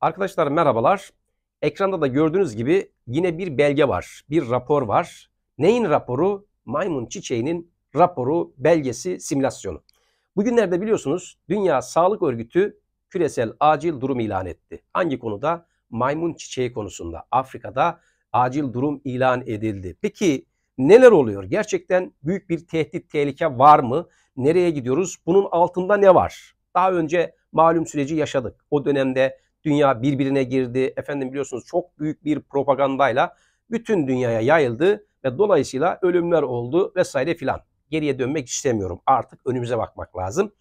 Arkadaşlar merhabalar. Ekranda da gördüğünüz gibi yine bir belge var. Bir rapor var. Neyin raporu? Maymun çiçeğinin raporu, belgesi, simülasyonu. Bugünlerde biliyorsunuz Dünya Sağlık Örgütü küresel acil durum ilan etti. Hangi konuda? Maymun çiçeği konusunda Afrika'da acil durum ilan edildi. Peki neler oluyor? Gerçekten büyük bir tehdit, tehlike var mı? Nereye gidiyoruz? Bunun altında ne var? Daha önce malum süreci yaşadık. O dönemde dünya birbirine girdi. Efendim biliyorsunuz çok büyük bir propagandayla bütün dünyaya yayıldı ve dolayısıyla ölümler oldu vesaire filan. Geriye dönmek istemiyorum. Artık önümüze bakmak lazım.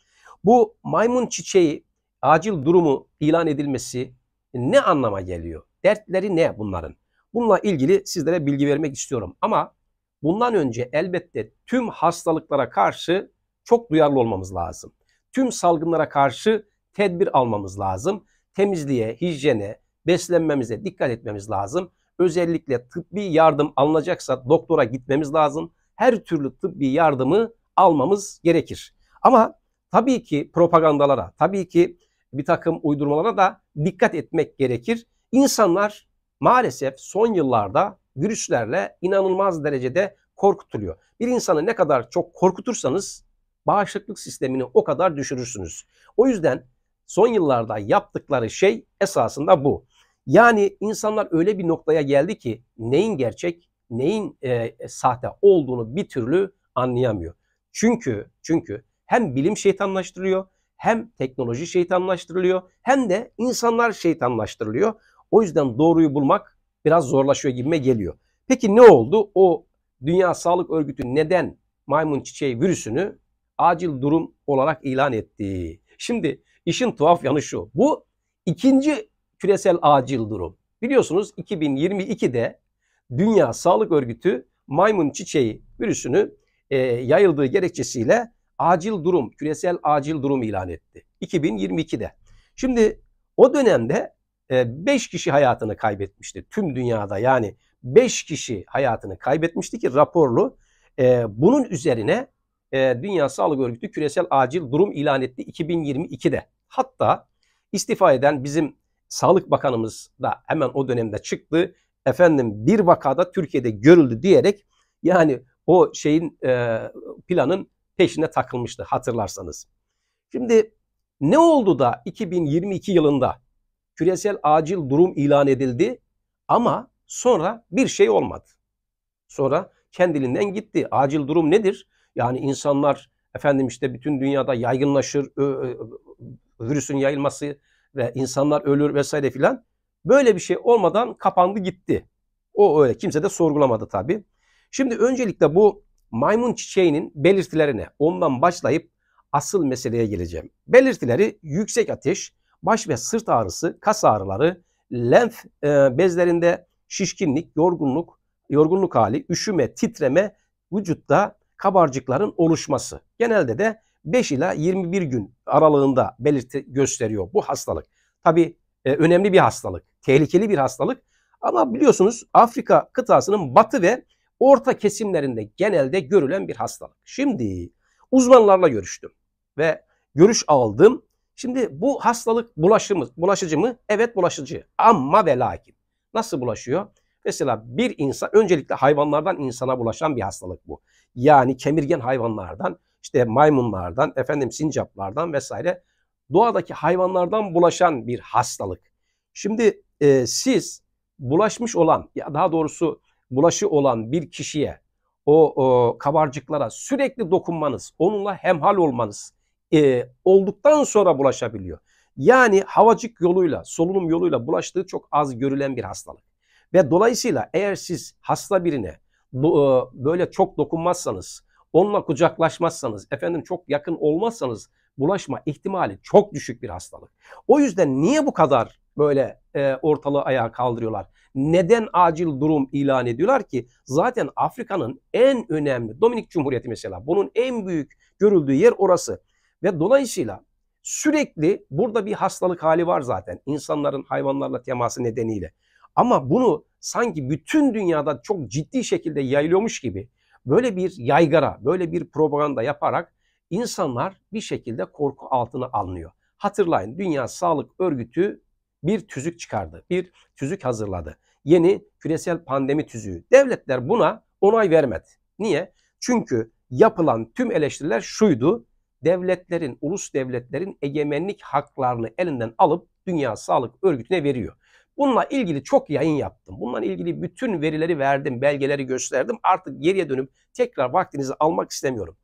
Bu maymun çiçeği acil durumu ilan edilmesi ne anlama geliyor? Dertleri ne bunların? Bununla ilgili sizlere bilgi vermek istiyorum. Ama bundan önce elbette tüm hastalıklara karşı çok duyarlı olmamız lazım. Tüm salgınlara karşı tedbir almamız lazım temizliğe, hijyene, beslenmemize dikkat etmemiz lazım. Özellikle tıbbi yardım alınacaksa doktora gitmemiz lazım. Her türlü tıbbi yardımı almamız gerekir. Ama tabii ki propagandalara, tabii ki bir takım uydurmalara da dikkat etmek gerekir. İnsanlar maalesef son yıllarda virüslerle inanılmaz derecede korkutuluyor. Bir insanı ne kadar çok korkutursanız bağışıklık sistemini o kadar düşürürsünüz. O yüzden son yıllarda yaptıkları şey esasında bu. Yani insanlar öyle bir noktaya geldi ki neyin gerçek, neyin e, e, sahte olduğunu bir türlü anlayamıyor. Çünkü çünkü hem bilim şeytanlaştırılıyor, hem teknoloji şeytanlaştırılıyor, hem de insanlar şeytanlaştırılıyor. O yüzden doğruyu bulmak biraz zorlaşıyor gibime geliyor. Peki ne oldu? O Dünya Sağlık Örgütü neden maymun çiçeği virüsünü acil durum olarak ilan etti? Şimdi İşin tuhaf yanı şu. Bu ikinci küresel acil durum. Biliyorsunuz 2022'de Dünya Sağlık Örgütü maymun çiçeği virüsünü e, yayıldığı gerekçesiyle acil durum, küresel acil durum ilan etti. 2022'de. Şimdi o dönemde 5 e, kişi hayatını kaybetmişti tüm dünyada. Yani 5 kişi hayatını kaybetmişti ki raporlu. E, bunun üzerine e, Dünya Sağlık Örgütü küresel acil durum ilan etti 2022'de. Hatta istifa eden bizim Sağlık Bakanımız da hemen o dönemde çıktı. Efendim bir vakada Türkiye'de görüldü diyerek yani o şeyin e, planın peşine takılmıştı hatırlarsanız. Şimdi ne oldu da 2022 yılında küresel acil durum ilan edildi ama sonra bir şey olmadı. Sonra kendiliğinden gitti. Acil durum nedir? Yani insanlar efendim işte bütün dünyada yaygınlaşır, virüsün yayılması ve insanlar ölür vesaire filan. Böyle bir şey olmadan kapandı gitti. O öyle kimse de sorgulamadı tabii. Şimdi öncelikle bu maymun çiçeğinin belirtilerine ondan başlayıp asıl meseleye geleceğim. Belirtileri yüksek ateş, baş ve sırt ağrısı, kas ağrıları, lenf e, bezlerinde şişkinlik, yorgunluk, yorgunluk hali, üşüme, titreme, vücutta kabarcıkların oluşması. Genelde de 5 ila 21 gün aralığında belirti gösteriyor bu hastalık. Tabi e, önemli bir hastalık, tehlikeli bir hastalık. Ama biliyorsunuz Afrika kıtasının batı ve orta kesimlerinde genelde görülen bir hastalık. Şimdi uzmanlarla görüştüm ve görüş aldım. Şimdi bu hastalık bulaşımı, bulaşıcı mı? Evet bulaşıcı ama ve lakin. Nasıl bulaşıyor? Mesela bir insan öncelikle hayvanlardan insana bulaşan bir hastalık bu. Yani kemirgen hayvanlardan işte maymunlardan, efendim sincaplardan vesaire doğadaki hayvanlardan bulaşan bir hastalık. Şimdi e, siz bulaşmış olan ya daha doğrusu bulaşı olan bir kişiye o, o kabarcıklara sürekli dokunmanız, onunla hemhal olmanız e, olduktan sonra bulaşabiliyor. Yani havacık yoluyla, solunum yoluyla bulaştığı çok az görülen bir hastalık. Ve dolayısıyla eğer siz hasta birine e, böyle çok dokunmazsanız, onunla kucaklaşmazsanız, efendim çok yakın olmazsanız bulaşma ihtimali çok düşük bir hastalık. O yüzden niye bu kadar böyle e, ortalığı ayağa kaldırıyorlar? Neden acil durum ilan ediyorlar ki? Zaten Afrika'nın en önemli, Dominik Cumhuriyeti mesela, bunun en büyük görüldüğü yer orası. Ve dolayısıyla sürekli burada bir hastalık hali var zaten insanların hayvanlarla teması nedeniyle. Ama bunu sanki bütün dünyada çok ciddi şekilde yayılıyormuş gibi Böyle bir yaygara, böyle bir propaganda yaparak insanlar bir şekilde korku altına alınıyor. Hatırlayın Dünya Sağlık Örgütü bir tüzük çıkardı. Bir tüzük hazırladı. Yeni küresel pandemi tüzüğü. Devletler buna onay vermedi. Niye? Çünkü yapılan tüm eleştiriler şuydu. Devletlerin, ulus devletlerin egemenlik haklarını elinden alıp Dünya Sağlık Örgütü'ne veriyor. Bununla ilgili çok yayın yaptım. Bununla ilgili bütün verileri verdim, belgeleri gösterdim. Artık geriye dönüp tekrar vaktinizi almak istemiyorum.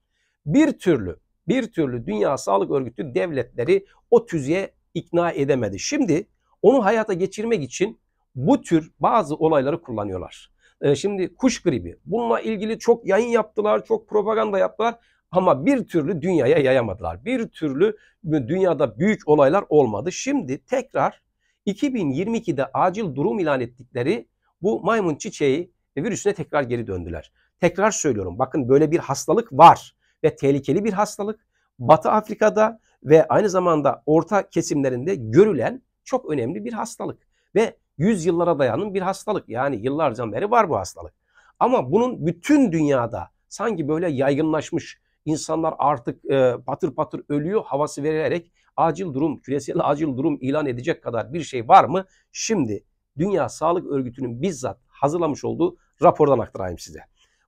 Bir türlü, bir türlü Dünya Sağlık Örgütü devletleri o tüzüğe ikna edemedi. Şimdi onu hayata geçirmek için bu tür bazı olayları kullanıyorlar. Ee, şimdi kuş gribi. Bununla ilgili çok yayın yaptılar, çok propaganda yaptılar ama bir türlü dünyaya yayamadılar. Bir türlü dünyada büyük olaylar olmadı. Şimdi tekrar 2022'de acil durum ilan ettikleri bu maymun çiçeği virüsüne tekrar geri döndüler. Tekrar söylüyorum bakın böyle bir hastalık var ve tehlikeli bir hastalık. Batı Afrika'da ve aynı zamanda orta kesimlerinde görülen çok önemli bir hastalık ve yüzyıllara dayanan bir hastalık. Yani yıllarca beri var bu hastalık. Ama bunun bütün dünyada sanki böyle yaygınlaşmış insanlar artık e, patır patır ölüyor havası vererek acil durum, küresel acil durum ilan edecek kadar bir şey var mı? Şimdi Dünya Sağlık Örgütü'nün bizzat hazırlamış olduğu rapordan aktarayım size.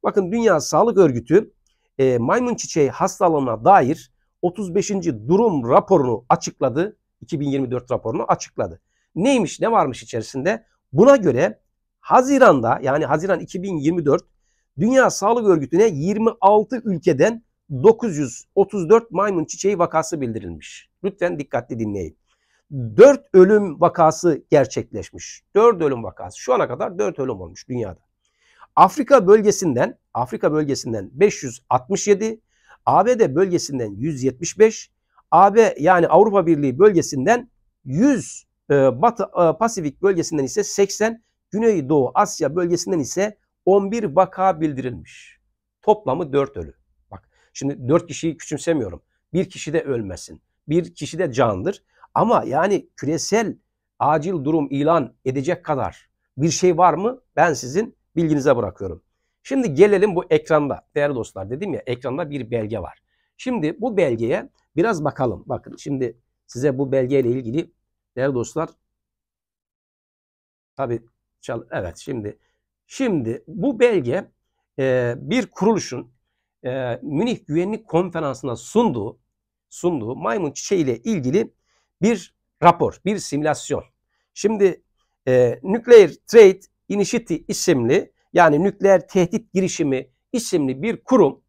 Bakın Dünya Sağlık Örgütü e, maymun çiçeği hastalığına dair 35. durum raporunu açıkladı. 2024 raporunu açıkladı. Neymiş ne varmış içerisinde? Buna göre Haziran'da yani Haziran 2024 Dünya Sağlık Örgütü'ne 26 ülkeden 934 maymun çiçeği vakası bildirilmiş. Lütfen dikkatli dinleyin. 4 ölüm vakası gerçekleşmiş. 4 ölüm vakası. Şu ana kadar 4 ölüm olmuş dünyada. Afrika bölgesinden Afrika bölgesinden 567, ABD bölgesinden 175, AB yani Avrupa Birliği bölgesinden 100, e, Batı e, Pasifik bölgesinden ise 80, Güneydoğu Asya bölgesinden ise 11 vaka bildirilmiş. Toplamı 4 ölü. Şimdi dört kişiyi küçümsemiyorum. Bir kişi de ölmesin. Bir kişi de candır. Ama yani küresel acil durum ilan edecek kadar bir şey var mı? Ben sizin bilginize bırakıyorum. Şimdi gelelim bu ekranda. Değerli dostlar dedim ya ekranda bir belge var. Şimdi bu belgeye biraz bakalım. Bakın şimdi size bu belgeyle ilgili değerli dostlar tabi evet şimdi şimdi bu belge e, bir kuruluşun e, Münih Güvenlik Konferansı'na sunduğu, sunduğu maymun çiçeği ile ilgili bir rapor, bir simülasyon. Şimdi e, Nuclear Trade Initiative isimli yani nükleer tehdit girişimi isimli bir kurum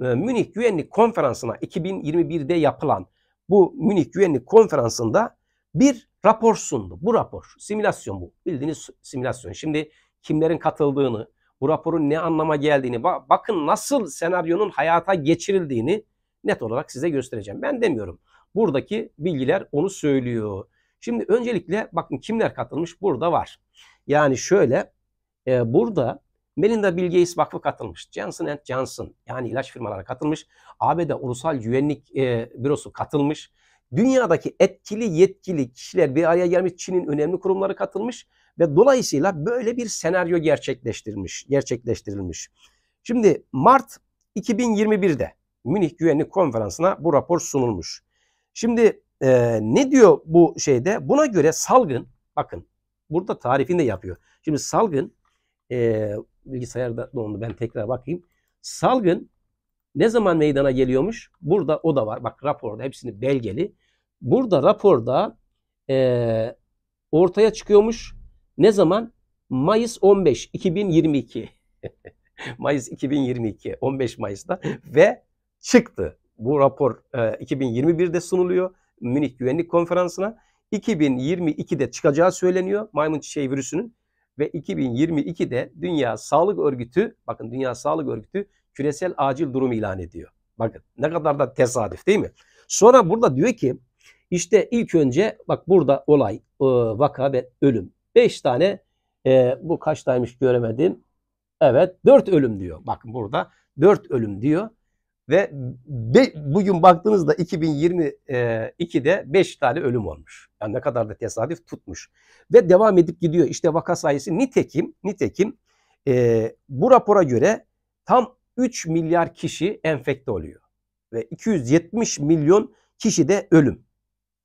e, Münih Güvenlik Konferansı'na 2021'de yapılan bu Münih Güvenlik Konferansı'nda bir rapor sundu. Bu rapor simülasyon bu. Bildiğiniz simülasyon. Şimdi kimlerin katıldığını, bu raporun ne anlama geldiğini, bakın nasıl senaryonun hayata geçirildiğini net olarak size göstereceğim. Ben demiyorum. Buradaki bilgiler onu söylüyor. Şimdi öncelikle bakın kimler katılmış burada var. Yani şöyle e, burada Melinda Bill Gates Vakfı katılmış. Johnson Johnson yani ilaç firmaları katılmış. ABD Ulusal Güvenlik e, Bürosu katılmış dünyadaki etkili yetkili kişiler bir araya gelmiş, Çin'in önemli kurumları katılmış ve dolayısıyla böyle bir senaryo gerçekleştirilmiş. gerçekleştirilmiş. Şimdi Mart 2021'de Münih Güvenlik Konferansı'na bu rapor sunulmuş. Şimdi e, ne diyor bu şeyde? Buna göre salgın, bakın burada tarifini de yapıyor. Şimdi salgın, e, bilgisayarda dondu ben tekrar bakayım. Salgın ne zaman meydana geliyormuş? Burada o da var. Bak raporda hepsini belgeli. Burada raporda e, ortaya çıkıyormuş. Ne zaman? Mayıs 15 2022. Mayıs 2022 15 Mayıs'ta ve çıktı. Bu rapor e, 2021'de sunuluyor Münih Güvenlik Konferansı'na. 2022'de çıkacağı söyleniyor maymun çiçeği virüsünün ve 2022'de Dünya Sağlık Örgütü bakın Dünya Sağlık Örgütü küresel acil durum ilan ediyor. Bakın ne kadar da tesadüf değil mi? Sonra burada diyor ki işte ilk önce bak burada olay, e, vaka ve ölüm. Beş tane e, bu kaçtaymış göremedim. Evet dört ölüm diyor. Bakın burada dört ölüm diyor. Ve be, bugün baktığınızda 2022'de e, 5 tane ölüm olmuş. Yani ne kadar da tesadüf tutmuş. Ve devam edip gidiyor. İşte vaka sayısı nitekim, nitekim e, bu rapora göre tam 3 milyar kişi enfekte oluyor. Ve 270 milyon kişi de ölüm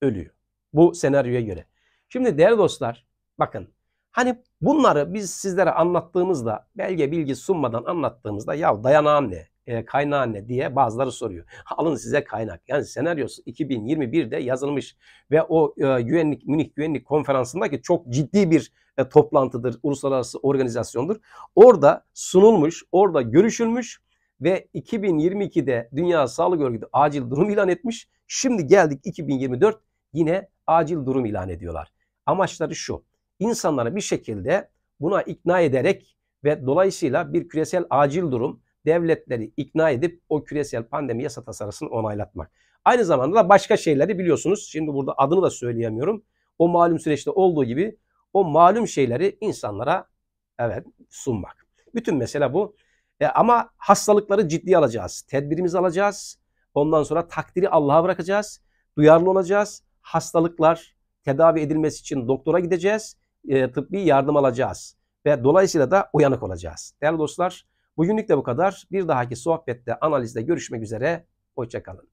ölüyor. Bu senaryoya göre. Şimdi değerli dostlar bakın hani bunları biz sizlere anlattığımızda belge bilgi sunmadan anlattığımızda ya dayanağım ne? e, kaynağı ne diye bazıları soruyor. Alın size kaynak. Yani senaryosu 2021'de yazılmış ve o e, güvenlik Münih Güvenlik Konferansı'ndaki çok ciddi bir e, toplantıdır, uluslararası organizasyondur. Orada sunulmuş, orada görüşülmüş ve 2022'de Dünya Sağlık Örgütü acil durum ilan etmiş. Şimdi geldik 2024 yine acil durum ilan ediyorlar. Amaçları şu. İnsanları bir şekilde buna ikna ederek ve dolayısıyla bir küresel acil durum devletleri ikna edip o küresel pandemi yasa tasarısını onaylatmak. Aynı zamanda da başka şeyleri biliyorsunuz. Şimdi burada adını da söyleyemiyorum. O malum süreçte olduğu gibi o malum şeyleri insanlara evet sunmak. Bütün mesele bu. E, ama hastalıkları ciddi alacağız. Tedbirimizi alacağız. Ondan sonra takdiri Allah'a bırakacağız. Duyarlı olacağız. Hastalıklar tedavi edilmesi için doktora gideceğiz. E, tıbbi yardım alacağız. Ve dolayısıyla da uyanık olacağız. Değerli dostlar Bugünlük de bu kadar. Bir dahaki sohbette, analizde görüşmek üzere. Hoşçakalın.